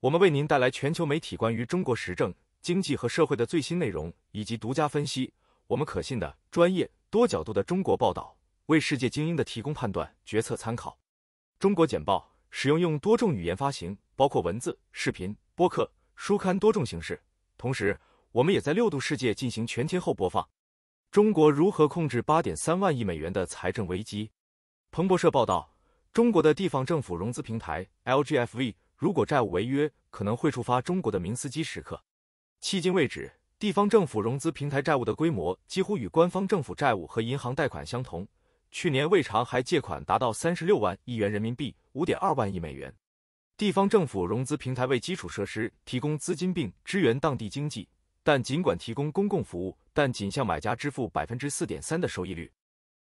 我们为您带来全球媒体关于中国时政、经济和社会的最新内容以及独家分析。我们可信的、专业、多角度的中国报道，为世界精英的提供判断、决策参考。中国简报使用用多种语言发行，包括文字、视频、播客、书刊多种形式。同时，我们也在六度世界进行全天候播放。中国如何控制八点三万亿美元的财政危机？彭博社报道，中国的地方政府融资平台 LGFV。如果债务违约，可能会触发中国的明斯基时刻。迄今为止，地方政府融资平台债务的规模几乎与官方政府债务和银行贷款相同。去年未偿还借款达到三十六万亿元人民币，五点二万亿美元。地方政府融资平台为基础设施提供资金，并支援当地经济。但尽管提供公共服务，但仅向买家支付百分之四点三的收益率。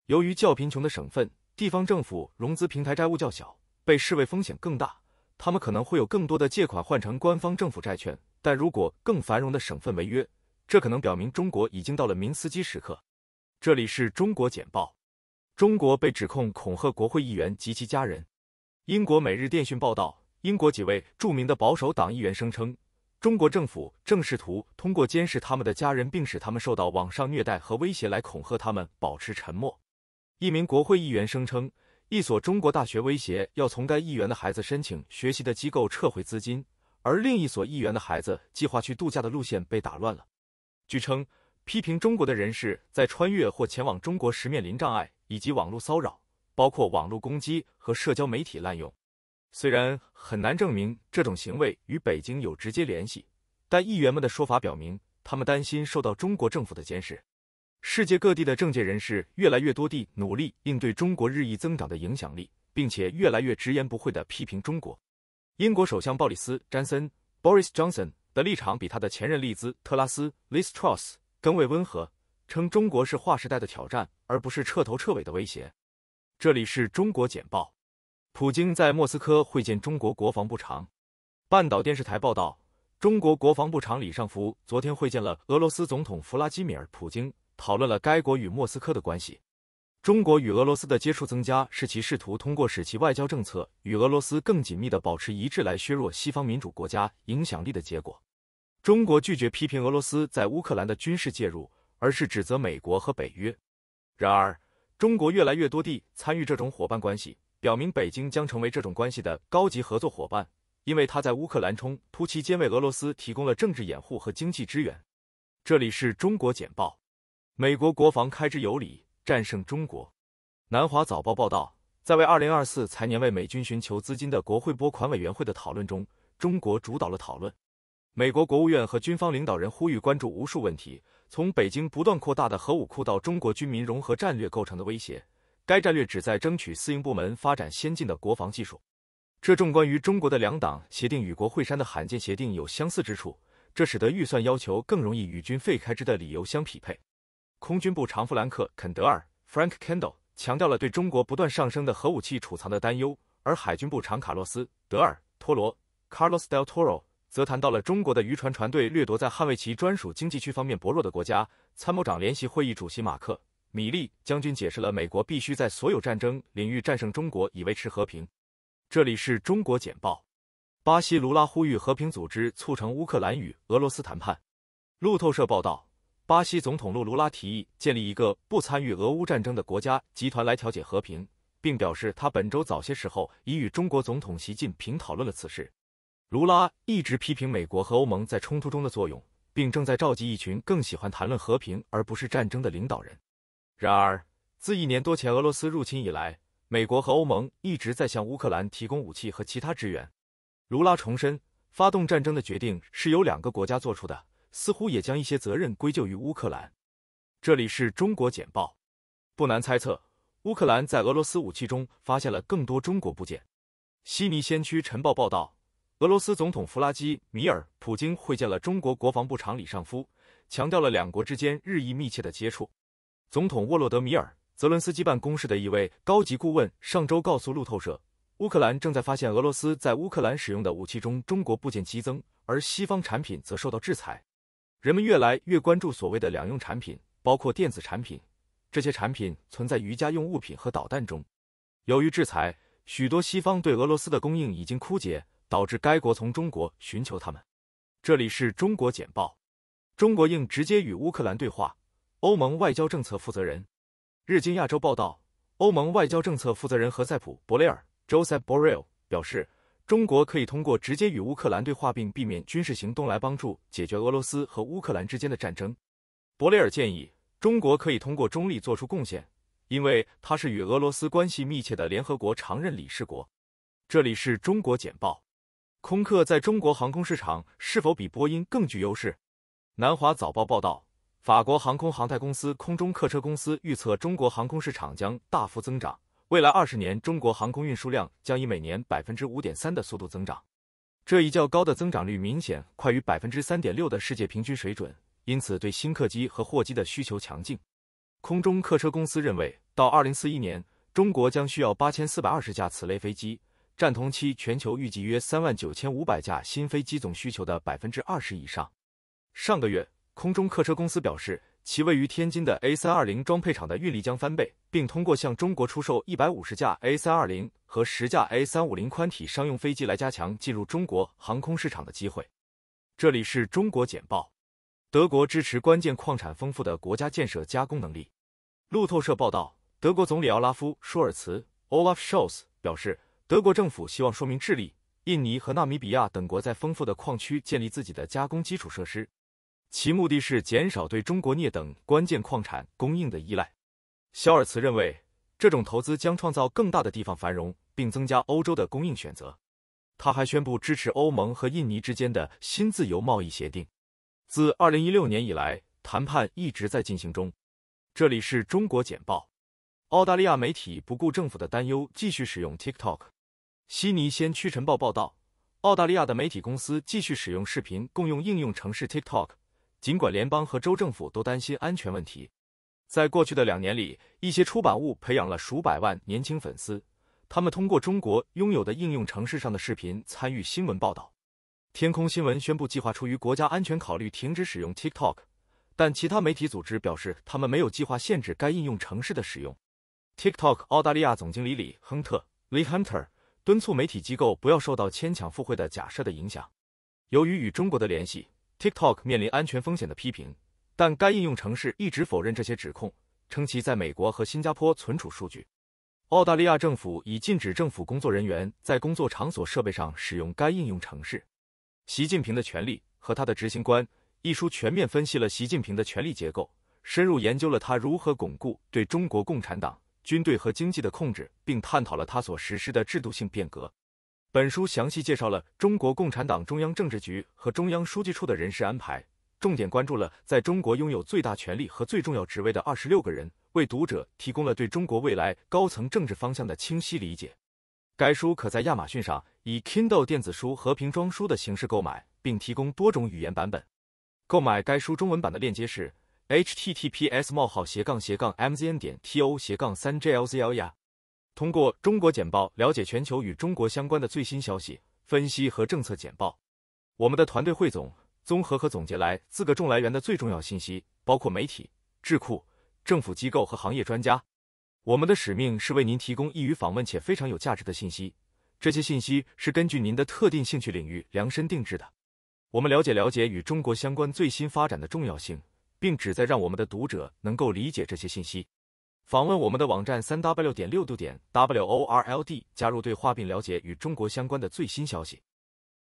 由于较贫穷的省份，地方政府融资平台债务较小，被视为风险更大。他们可能会有更多的借款换成官方政府债券，但如果更繁荣的省份违约，这可能表明中国已经到了明斯基时刻。这里是中国简报：中国被指控恐吓国会议员及其家人。英国《每日电讯报》道，英国几位著名的保守党议员声称，中国政府正试图通过监视他们的家人，并使他们受到网上虐待和威胁，来恐吓他们保持沉默。一名国会议员声称。一所中国大学威胁要从该议员的孩子申请学习的机构撤回资金，而另一所议员的孩子计划去度假的路线被打乱了。据称，批评中国的人士在穿越或前往中国时面临障碍以及网络骚扰，包括网络攻击和社交媒体滥用。虽然很难证明这种行为与北京有直接联系，但议员们的说法表明，他们担心受到中国政府的监视。世界各地的政界人士越来越多地努力应对中国日益增长的影响力，并且越来越直言不讳地批评中国。英国首相鲍里斯·詹森 （Boris Johnson） 的立场比他的前任利兹·特拉斯 （Liz Truss） 更为温和，称中国是划时代的挑战，而不是彻头彻尾的威胁。这里是中国简报。普京在莫斯科会见中国国防部长。半岛电视台报道，中国国防部长李尚福昨天会见了俄罗斯总统弗拉基米尔·普京。讨论了该国与莫斯科的关系。中国与俄罗斯的接触增加，是其试图通过使其外交政策与俄罗斯更紧密地保持一致来削弱西方民主国家影响力的结果。中国拒绝批评俄罗斯在乌克兰的军事介入，而是指责美国和北约。然而，中国越来越多地参与这种伙伴关系，表明北京将成为这种关系的高级合作伙伴，因为他在乌克兰冲突期间为俄罗斯提供了政治掩护和经济支援。这里是中国简报。美国国防开支有理，战胜中国。南华早报报道，在为2024财年为美军寻求资金的国会拨款委员会的讨论中，中国主导了讨论。美国国务院和军方领导人呼吁关注无数问题，从北京不断扩大的核武库到中国军民融合战略构成的威胁。该战略旨在争取私营部门发展先进的国防技术。这重关于中国的两党协定与国会山的罕见协定有相似之处，这使得预算要求更容易与军费开支的理由相匹配。空军部长弗兰克·肯德尔 （Frank Kendall） 强调了对中国不断上升的核武器储藏的担忧，而海军部长卡洛斯·德尔托罗 （Carlos Del Toro） 则谈到了中国的渔船船队掠夺在捍卫其专属经济区方面薄弱的国家。参谋长联席会议主席马克·米利将军解释了美国必须在所有战争领域战胜中国以维持和平。这里是中国简报：巴西卢拉呼吁和平组织促成乌克兰与俄罗斯谈判。路透社报道。巴西总统卢拉提议建立一个不参与俄乌战争的国家集团来调解和平，并表示他本周早些时候已与中国总统习近平讨论了此事。卢拉一直批评美国和欧盟在冲突中的作用，并正在召集一群更喜欢谈论和平而不是战争的领导人。然而，自一年多前俄罗斯入侵以来，美国和欧盟一直在向乌克兰提供武器和其他支援。卢拉重申，发动战争的决定是由两个国家做出的。似乎也将一些责任归咎于乌克兰。这里是中国简报，不难猜测，乌克兰在俄罗斯武器中发现了更多中国部件。悉尼先驱晨报报道，俄罗斯总统弗拉基米尔·普京会见了中国国防部长李尚夫，强调了两国之间日益密切的接触。总统沃洛德米尔·泽伦斯基办公室的一位高级顾问上周告诉路透社，乌克兰正在发现俄罗斯在乌克兰使用的武器中中国部件激增，而西方产品则受到制裁。人们越来越关注所谓的两用产品，包括电子产品。这些产品存在于家用物品和导弹中。由于制裁，许多西方对俄罗斯的供应已经枯竭，导致该国从中国寻求他们。这里是中国简报。中国应直接与乌克兰对话。欧盟外交政策负责人日经亚洲报道，欧盟外交政策负责人何塞普·博雷尔 （Josep Borrell） 表示。中国可以通过直接与乌克兰对话并避免军事行动来帮助解决俄罗斯和乌克兰之间的战争。博雷尔建议，中国可以通过中立做出贡献，因为它是与俄罗斯关系密切的联合国常任理事国。这里是中国简报。空客在中国航空市场是否比波音更具优势？南华早报报道，法国航空航太公司空中客车公司预测，中国航空市场将大幅增长。未来二十年，中国航空运输量将以每年百分之五点三的速度增长，这一较高的增长率明显快于百分之三点六的世界平均水准，因此对新客机和货机的需求强劲。空中客车公司认为，到二零四一年，中国将需要八千四百二十架此类飞机，占同期全球预计约三万九千五百架新飞机总需求的百分之二十以上。上个月，空中客车公司表示。其位于天津的 A320 装配厂的运力将翻倍，并通过向中国出售150架 A320 和10架 A350 宽体商用飞机来加强进入中国航空市场的机会。这里是中国简报。德国支持关键矿产丰富的国家建设加工能力。路透社报道，德国总理奥拉夫·舒尔茨 （Olaf Scholz） 表示，德国政府希望说明智利、印尼和纳米比亚等国在丰富的矿区建立自己的加工基础设施。其目的是减少对中国镍等关键矿产供应的依赖。肖尔茨认为，这种投资将创造更大的地方繁荣，并增加欧洲的供应选择。他还宣布支持欧盟和印尼之间的新自由贸易协定。自二零一六年以来，谈判一直在进行中。这里是中国简报。澳大利亚媒体不顾政府的担忧，继续使用 TikTok。悉尼先驱晨报报道，澳大利亚的媒体公司继续使用视频共用应用城市 TikTok。尽管联邦和州政府都担心安全问题，在过去的两年里，一些出版物培养了数百万年轻粉丝，他们通过中国拥有的应用城市上的视频参与新闻报道。天空新闻宣布计划出于国家安全考虑停止使用 TikTok，但其他媒体组织表示他们没有计划限制该应用城市的使用。TikTok 澳大利亚总经理李亨特 （Lee Hunter） 敦促媒体机构不要受到牵强附会的假设的影响，由于与中国的联系。TikTok 面临安全风险的批评，但该应用程式一直否认这些指控，称其在美国和新加坡存储数据。澳大利亚政府已禁止政府工作人员在工作场所设备上使用该应用程式。习近平的权力和他的执行官一书全面分析了习近平的权力结构，深入研究了他如何巩固对中国共产党、军队和经济的控制，并探讨了他所实施的制度性变革。本书详细介绍了中国共产党中央政治局和中央书记处的人事安排，重点关注了在中国拥有最大权力和最重要职位的二十六个人，为读者提供了对中国未来高层政治方向的清晰理解。该书可在亚马逊上以 Kindle 电子书和平装书的形式购买，并提供多种语言版本。购买该书中文版的链接是：h t t p s：冒号斜杠斜杠 m z n 点 t o 斜杠三 j l z l 呀。通过中国简报了解全球与中国相关的最新消息、分析和政策简报。我们的团队汇总、综合和总结来自各种来源的最重要信息，包括媒体、智库、政府机构和行业专家。我们的使命是为您提供易于访问且非常有价值的信息，这些信息是根据您的特定兴趣领域量身定制的。我们了解了解与中国相关最新发展的重要性，并旨在让我们的读者能够理解这些信息。访问我们的网站 w w 度点 w o r o d，加入对话并了解与中国相关的最新消息。